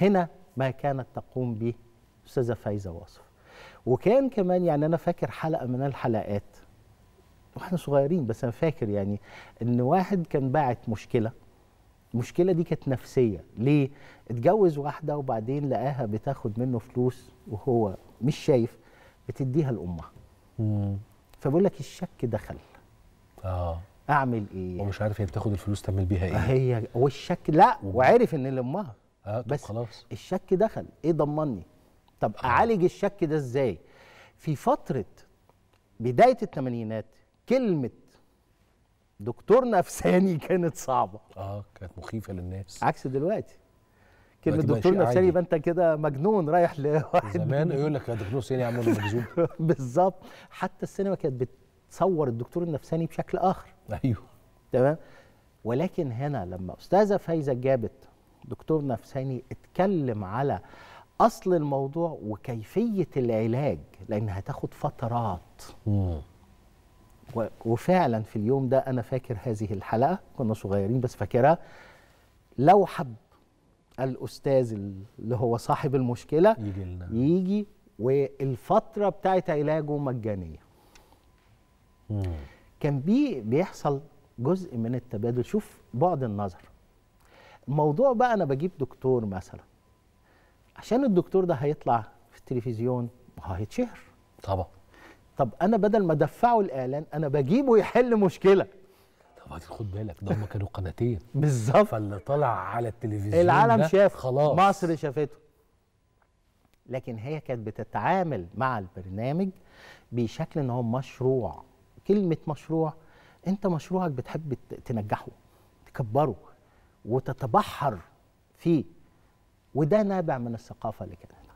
هنا ما كانت تقوم به أستاذة فايزة واصف وكان كمان يعني أنا فاكر حلقة من الحلقات واحنا صغيرين بس أنا فاكر يعني إن واحد كان باعت مشكلة المشكله دي كانت نفسيه ليه اتجوز واحده وبعدين لقاها بتاخد منه فلوس وهو مش شايف بتديها لامها فبيقول لك الشك دخل اه اعمل ايه ومش عارف هي بتاخد الفلوس تعمل بيها ايه هي والشك لا وعرف ان لامها آه بس خلاص. الشك دخل ايه ضمني طب آه. اعالج الشك ده ازاي في فتره بدايه الثمانينات كلمه دكتور نفساني كانت صعبه اه كانت مخيفه للناس عكس دلوقتي كلمه دكتور نفساني يبقى انت كده مجنون رايح لواحد زمان يقول لك يا دكتور نفساني عامل مجذوب بالظبط حتى السينما كانت بتصور الدكتور النفساني بشكل اخر ايوه تمام ولكن هنا لما استاذه فايزه جابت دكتور نفساني اتكلم على اصل الموضوع وكيفيه العلاج لانها هتاخد فترات وفعلا في اليوم ده انا فاكر هذه الحلقه كنا صغيرين بس فاكرها لو حب الاستاذ اللي هو صاحب المشكله يجي لنا يجي والفتره بتاعت علاجه مجانيه مم. كان بي بيحصل جزء من التبادل شوف بعد النظر موضوع بقى انا بجيب دكتور مثلا عشان الدكتور ده هيطلع في التلفزيون هيتشهر طبعا طب انا بدل ما ادفعه الاعلان انا بجيبه يحل مشكله طب خد بالك ده هم كانوا قناتين بالظبط فاللي طلع على التلفزيون العالم شاف خلاص مصر شافته لكن هي كانت بتتعامل مع البرنامج بشكل ان هو مشروع كلمه مشروع انت مشروعك بتحب تنجحه تكبره وتتبحر فيه وده نابع من الثقافه اللي كانت